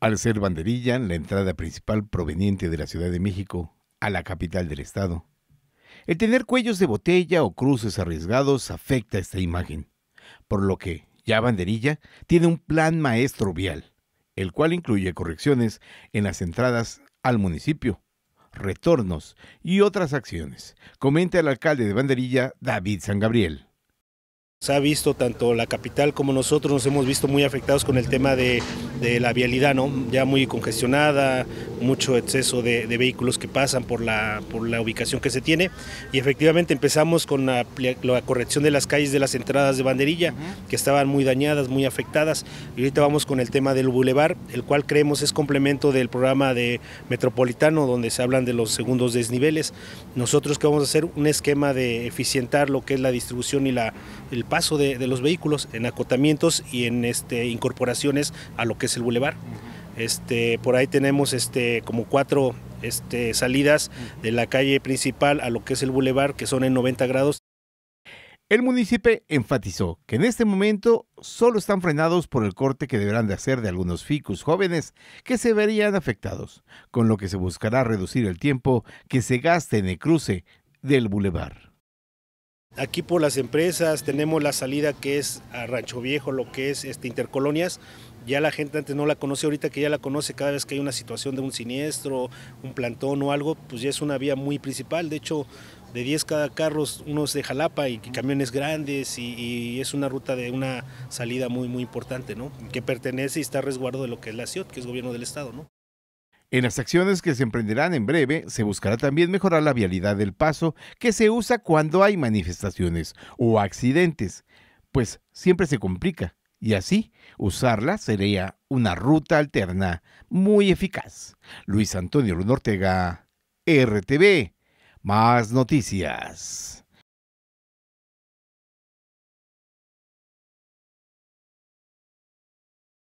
al ser banderilla la entrada principal proveniente de la Ciudad de México a la capital del estado. El tener cuellos de botella o cruces arriesgados afecta esta imagen, por lo que ya banderilla tiene un plan maestro vial, el cual incluye correcciones en las entradas al municipio, retornos y otras acciones, comenta el alcalde de banderilla David San Gabriel. Se ha visto tanto la capital como nosotros nos hemos visto muy afectados con el tema de, la vialidad, ¿no? ya muy congestionada, mucho exceso de, vehículos que pasan por la, por la, ubicación que se tiene. Y efectivamente empezamos con la, corrección de las calles de las entradas de banderilla, que estaban muy dañadas, muy afectadas. Y ahorita vamos con el tema del bulevar, el cual creemos es complemento del programa de metropolitano, donde se hablan de los segundos desniveles. Nosotros que vamos a hacer un esquema de eficientar lo que es la distribución y la, el paso de, los vehículos en acotamientos y en este, incorporaciones a lo que es el bulevar. este, por ahí tenemos este, como cuatro este, salidas de la calle principal a lo que es el bulevar, que son en 90 grados. El municipio enfatizó que en este momento solo están frenados por el corte que deberán de hacer de algunos ficus jóvenes que se verían afectados, con lo que se buscará reducir el tiempo que se gaste en el cruce del bulevar. Aquí por las empresas tenemos la salida que es a Rancho Viejo, lo que es este, intercolonias. Ya la gente antes no la conoce, ahorita que ya la conoce cada vez que hay una situación de un siniestro, un plantón o algo, pues ya es una vía muy principal. De hecho, de 10 cada carros, unos de Jalapa y camiones grandes y, es una ruta de una salida muy muy importante, ¿no? Que pertenece y está a resguardo de lo que es la Ciudad, que es gobierno del estado, ¿no? En las acciones que se emprenderán en breve, se buscará también mejorar la vialidad del paso que se usa cuando hay manifestaciones o accidentes, pues siempre se complica y así usarla sería una ruta alterna muy eficaz. Luis Antonio Luna Ortega, RTV, más noticias.